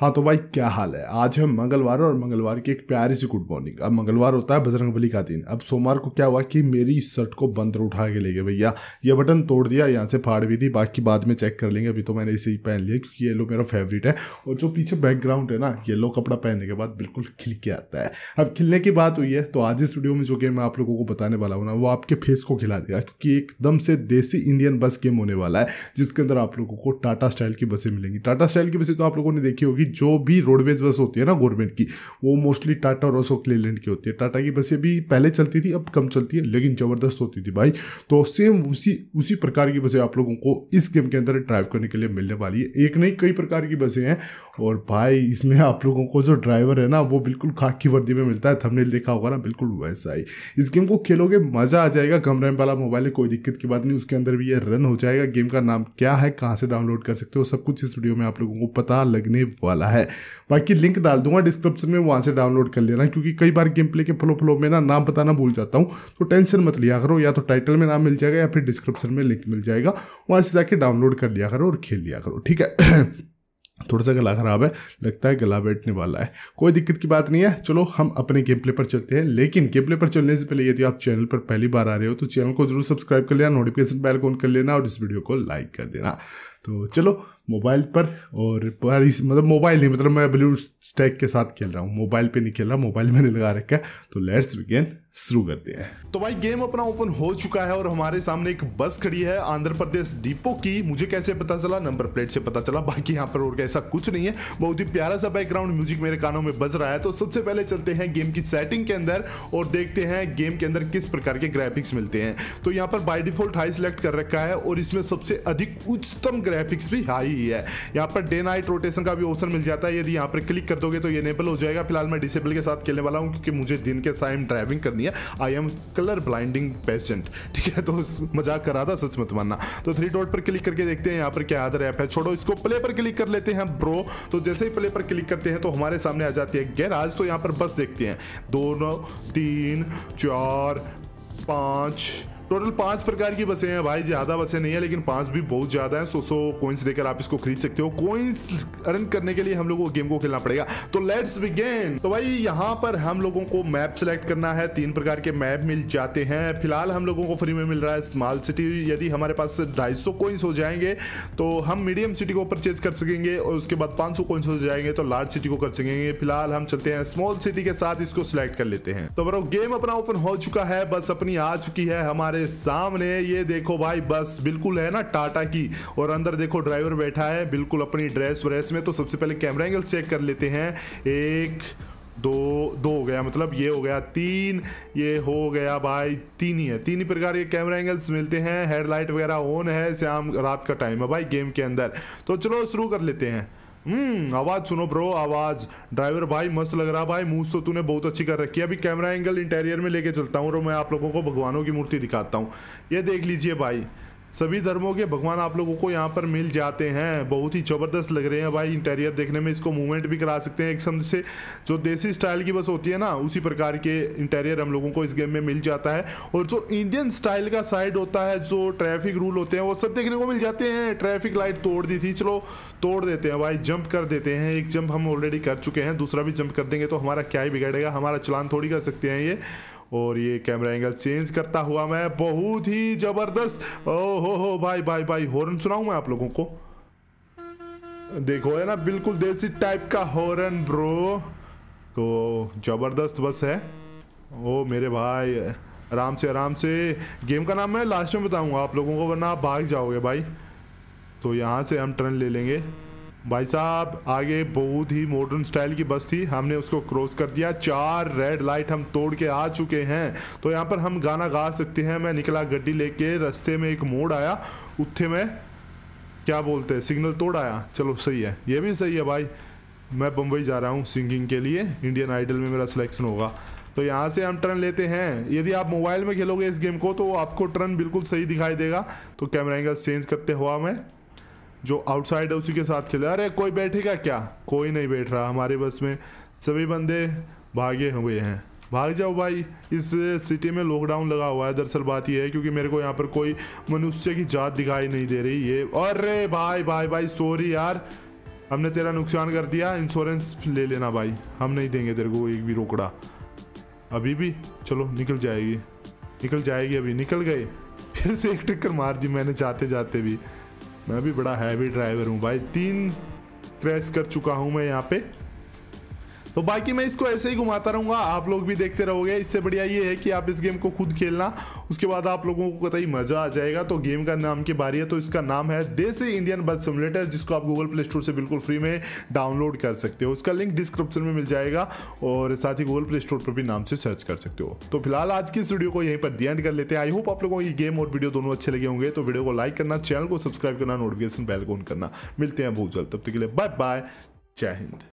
हाँ तो भाई क्या हाल है आज है मंगलवार और मंगलवार की एक प्यारी सी गुड मॉर्निंग अब मंगलवार होता है बजरंग बली का दिन अब सोमवार को क्या हुआ कि मेरी शर्ट को बंदर उठा के ले गए भैया ये बटन तोड़ दिया यहाँ से फाड़ भी थी बाकी बाद में चेक कर लेंगे अभी तो मैंने इसे ही पहन लिया क्योंकि येलो मेरा फेवरेट है और जो पीछे बैकग्राउंड है ना येलो कपड़ा पहनने के बाद बिल्कुल खिल के आता है अब खिलने की बात हुई है तो आज इस वीडियो में जो गेम मैं आप लोगों को बताने वाला हूँ ना वो आपके फेस को खिला देगा क्योंकि एकदम से देसी इंडियन बस गेम होने वाला है जिसके अंदर आप लोगों को टाटा स्टाइल की बसें मिलेंगी टाटा स्टाइल की बसें तो आप लोगों ने देखी होगी जो भी रोडवेज बस होती है ना गवर्नमेंट की वो मोस्टली टाटा और अशोक लेलैंड की होती है टाटा की बसें भी पहले चलती थी अब कम चलती है लेकिन ज़बरदस्त होती थी भाई तो सेम उसी उसी प्रकार की बसें आप लोगों को इस गेम के अंदर ड्राइव करने के लिए मिलने वाली है एक नहीं कई प्रकार की बसें हैं और भाई इसमें आप लोगों को जो ड्राइवर है ना वो बिल्कुल खाक की वर्दी में मिलता है थंबनेल देखा होगा ना बिल्कुल वैसा ही इस गेम को खेलोगे मज़ा आ जाएगा कम रैम वाला मोबाइल है कोई दिक्कत की बात नहीं उसके अंदर भी ये रन हो जाएगा गेम का नाम क्या है कहाँ से डाउनलोड कर सकते हो सब कुछ इस वीडियो में आप लोगों को पता लगने वाला वाला है बाकी लिंक डाल दूंगा डिस्क्रिप्शन में वहाँ से डाउनलोड कर लेना क्योंकि कई बार गेम प्ले के फ्लो फ्लो में ना नाम बताना भूल जाता हूँ तो टेंशन मत लिया करो या तो टाइटल में नाम मिल जाएगा या फिर डिस्क्रिप्शन में लिंक मिल जाएगा वहाँ से जाके डाउनलोड कर लिया करो और खेल लिया करो ठीक है थोड़ा सा गला ख़राब है लगता है गला बैठने वाला है कोई दिक्कत की बात नहीं है चलो हम अपने गेम प्ले पर चलते हैं लेकिन गेम प्ले पर चलने से पहले यदि आप चैनल पर पहली बार आ रहे हो तो चैनल को जरूर सब्सक्राइब कर लेना नोटिफिकेशन बेल को ऑन कर लेना और इस वीडियो को लाइक कर देना तो चलो मोबाइल पर और मतलब मोबाइल नहीं मतलब मैं ब्लू स्टैक के साथ खेल रहा हूँ मोबाइल पे नहीं खेल रहा मोबाइल मैंने लगा रखा है तो लेट्स बिगेन शुरू करते हैं तो भाई गेम अपना ओपन हो चुका है और हमारे सामने एक बस खड़ी है आंध्र प्रदेश डिपो की मुझे कैसे पता चला नंबर प्लेट से पता चला बाकी यहाँ पर और ऐसा कुछ नहीं है बहुत ही प्यारा सा बैकग्राउंड म्यूजिक मेरे कानों में बज रहा है तो सबसे पहले चलते हैं गेम की सेटिंग के अंदर और देखते हैं गेम के अंदर किस प्रकार के ग्राफिक्स मिलते हैं तो यहाँ पर बाई डिफॉल्ट हाई सिलेक्ट कर रखा है और इसमें सबसे अधिक उच्चतम ग्राफिक्स भी हाई ही है यहाँ पर डे नाइट रोटेशन का भी ऑप्शन मिल जाता है यदि यहाँ पर क्लिक कर दोगे तो ये इनेबल हो जाएगा फिलहाल मैं डिसेबल के साथ खेलने वाला हूँ क्योंकि मुझे दिन के टाइम ड्राइविंग करनी है I am colour blinding patient ठीक है तो मजाक करा था सच मत मानना तो थ्री डॉट पर क्लिक करके देखते हैं यहाँ पर क्या अदर ऐप है छोड़ो इसको प्ले पर क्लिक कर लेते हैं ब्रो तो जैसे ही प्ले पर क्लिक करते हैं तो हमारे सामने आ जाती है गैराज तो यहाँ पर बस देखते हैं दोनों तीन चार पाँच टोटल पांच प्रकार की बसें हैं भाई ज्यादा बसें नहीं है लेकिन पांच भी बहुत ज्यादा है सो सो कोइंस देकर आप इसको खरीद सकते हो कोइंस अर्न करने के लिए हम लोगों को गेम को खेलना पड़ेगा तो लेट्स बिगेन तो भाई यहाँ पर हम लोगों को मैप सेलेक्ट करना है तीन प्रकार के मैप मिल जाते हैं फिलहाल हम लोगों को फ्री में मिल रहा है स्मॉल सिटी यदि हमारे पास ढाई सौ कोइंस हो जाएंगे तो हम मीडियम सिटी को परचेज कर सकेंगे और उसके बाद पांच सौ कोइंस हो जाएंगे तो लार्ज सिटी को कर सकेंगे फिलहाल हम चलते हैं स्मॉल सिटी के साथ इसको सिलेक्ट कर लेते हैं तो बरो गेम अपना ओपन हो चुका है बस अपनी आ चुकी है हमारे हमारे सामने ये देखो भाई बस बिल्कुल है ना टाटा की और अंदर देखो ड्राइवर बैठा है बिल्कुल अपनी ड्रेस व्रेस में तो सबसे पहले कैमरा एंगल चेक कर लेते हैं एक दो दो हो गया मतलब ये हो गया तीन ये हो गया भाई तीन ही है तीन ही प्रकार के कैमरा एंगल्स मिलते हैं हेडलाइट वगैरह ऑन है श्याम रात का टाइम है भाई गेम के अंदर तो चलो शुरू कर लेते हैं हम्म आवाज सुनो ब्रो आवाज ड्राइवर भाई मस्त लग रहा भाई मूव तो तूने बहुत अच्छी कर रखी है अभी कैमरा एंगल इंटीरियर में लेके चलता हूँ और मैं आप लोगों को भगवानों की मूर्ति दिखाता हूँ ये देख लीजिए भाई सभी धर्मों के भगवान आप लोगों को यहाँ पर मिल जाते हैं बहुत ही ज़बरदस्त लग रहे हैं भाई इंटीरियर देखने में इसको मूवमेंट भी करा सकते हैं एक समझ से जो देसी स्टाइल की बस होती है ना उसी प्रकार के इंटीरियर हम लोगों को इस गेम में मिल जाता है और जो इंडियन स्टाइल का साइड होता है जो ट्रैफिक रूल होते हैं वो सब देखने को मिल जाते हैं ट्रैफिक लाइट तोड़ दी थी चलो तोड़ देते हैं भाई जंप कर देते हैं एक जंप हम ऑलरेडी कर चुके हैं दूसरा भी जंप कर देंगे तो हमारा क्या ही बिगड़ेगा हमारा चलान थोड़ी कर सकते हैं ये और ये कैमरा एंगल चेंज करता हुआ मैं बहुत ही ज़बरदस्त ओ हो भाई भाई भाई हॉर्न सुनाऊ मैं आप लोगों को देखो है ना बिल्कुल देसी टाइप का हॉर्न ब्रो तो ज़बरदस्त बस है ओ मेरे भाई आराम से आराम से गेम का नाम मैं लास्ट में बताऊंगा आप लोगों को वरना आप भाग जाओगे भाई तो यहाँ से हम टर्न ले लेंगे भाई साहब आगे बहुत ही मॉडर्न स्टाइल की बस थी हमने उसको क्रॉस कर दिया चार रेड लाइट हम तोड़ के आ चुके हैं तो यहाँ पर हम गाना गा सकते हैं मैं निकला गड्डी लेके रास्ते में एक मोड़ आया उत्थे में क्या बोलते हैं सिग्नल तोड़ आया चलो सही है ये भी सही है भाई मैं बम्बई जा रहा हूँ सिंगिंग के लिए इंडियन आइडल में मेरा सिलेक्शन होगा तो यहाँ से हम टर्न लेते हैं यदि आप मोबाइल में खेलोगे इस गेम को तो आपको टर्न बिल्कुल सही दिखाई देगा तो कैमरा एंगल चेंज करते हुआ मैं जो आउटसाइड है उसी के साथ खेले अरे कोई बैठेगा क्या कोई नहीं बैठ रहा हमारे बस में सभी बंदे भागे हुए हैं भाग जाओ भाई इस सिटी में लॉकडाउन लगा हुआ है दरअसल बात यह है क्योंकि मेरे को यहाँ पर कोई मनुष्य की जात दिखाई नहीं दे रही ये अरे भाई भाई भाई सॉरी यार हमने तेरा नुकसान कर दिया इंश्योरेंस ले लेना भाई हम नहीं देंगे तेरे को एक भी रोकड़ा अभी भी चलो निकल जाएगी निकल जाएगी अभी निकल गए फिर से एक टक्कर मार दी मैंने जाते जाते भी मैं भी बड़ा हैवी ड्राइवर हूँ भाई तीन क्रैश कर चुका हूँ मैं यहाँ पे तो बाकी मैं इसको ऐसे ही घुमाता रहूंगा आप लोग भी देखते रहोगे इससे बढ़िया ये है कि आप इस गेम को खुद खेलना उसके बाद आप लोगों को कतई मज़ा आ जाएगा तो गेम का नाम की बारी है तो इसका नाम है देसी इंडियन बस सिमुलेटर जिसको आप गूगल प्ले स्टोर से बिल्कुल फ्री में डाउनलोड कर सकते हो उसका लिंक डिस्क्रिप्शन में मिल जाएगा और साथ ही गूगल प्ले स्टोर पर भी नाम से सर्च कर सकते हो तो फिलहाल आज की इस वीडियो को यहीं पर दी एंड कर लेते हैं आई होप आप लोगों की गेम और वीडियो दोनों अच्छे लगे होंगे तो वीडियो को लाइक करना चैनल को सब्सक्राइब करना नोटिफिकेशन बेल को ऑन करना मिलते हैं बहुत जल्द तब तक के लिए बाय बाय जय हिंद